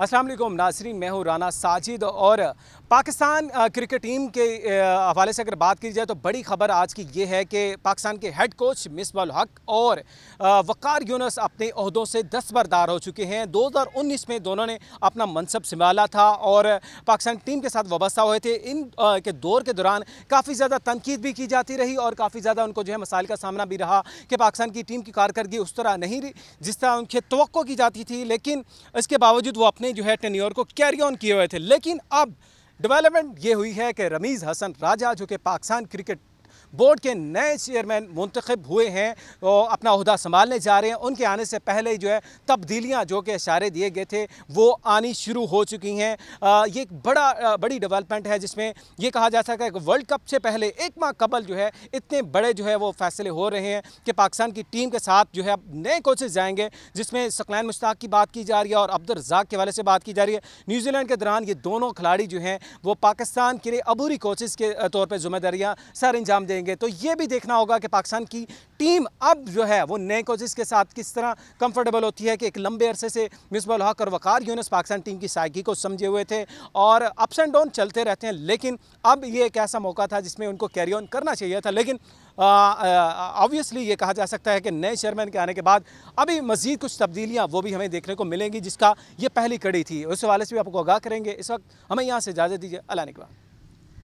असलम नासरी मैं हूँ राना साजिद और पाकिस्तान क्रिकेट टीम के हवाले से अगर बात की जाए तो बड़ी खबर आज की ये है कि पाकिस्तान के हेड कोच मिसबल हक और वक़ार यूनस अपने अहदों से दस्तबरदार हो चुके हैं 2019 में दोनों ने अपना मनसब संभाला था और पाकिस्तान टीम के साथ वाबस्ता हुए थे इन आ, के दौर के दौरान काफ़ी ज़्यादा तनकीद भी की जाती रही और काफ़ी ज़्यादा उनको जो है मसाइल का सामना भी रहा कि पाकिस्तान की टीम की कारकर्दगी उस तरह नहीं रही जिस तरह उनकी तो की जाती थी लेकिन इसके बावजूद वो अपने अपने जो है टेन्योर को कैरी ऑन किए हुए थे लेकिन अब डेवलपमेंट ये हुई है कि रमीज़ हसन राजा जो कि पाकिस्तान क्रिकेट बोर्ड के नए चेयरमैन मुंतखब हुए हैं और अपना अहदा संभालने जा रहे हैं उनके आने से पहले ही जो है तब्दीलियाँ जो कि इशारे दिए गए थे वो आनी शुरू हो चुकी हैं ये एक बड़ा बड़ी डेवलपमेंट है जिसमें ये कहा जा सकता है कि वर्ल्ड कप से पहले एक माह कबल जो है इतने बड़े जो है वो फैसले हो रहे हैं कि पाकिस्तान की टीम के साथ जो है अब नए कोचेज जाएंगे जिसमें सकलैन मुश्ताक की बात की जा रही है और अब्दुल रजाक के वाले से बात की जा रही है न्यूजीलैंड के दौरान ये दोनों खिलाड़ी जो हैं वो पाकिस्तान के लिए अबूरी कोचेज़ के तौर पर जिम्मेदारियाँ सर अंजाम देंगे तो ये भी देखना होगा कि पाकिस्तान की टीम अब जो है वो नए कोचेज़ के साथ किस तरह कंफर्टेबल होती है कि एक लंबे अरसे से मिसबल हक और वक़ार यूनस पाकिस्तान टीम की सायकी को समझे हुए थे और अप्स एंड डाउन चलते रहते हैं लेकिन अब ये एक ऐसा मौका था जिसमें उनको कैरी ऑन करना चाहिए था लेकिन ऑब्वियसली ये कहा जा सकता है कि नए चेयरमैन के आने के बाद अभी मज़ीद कुछ तब्दीलियाँ वो भी हमें देखने को मिलेंगी जिसका ये पहली कड़ी थी उस हवाले से भी आपको आगाह करेंगे इस वक्त हमें यहाँ से इजाज़त दीजिए अला निकला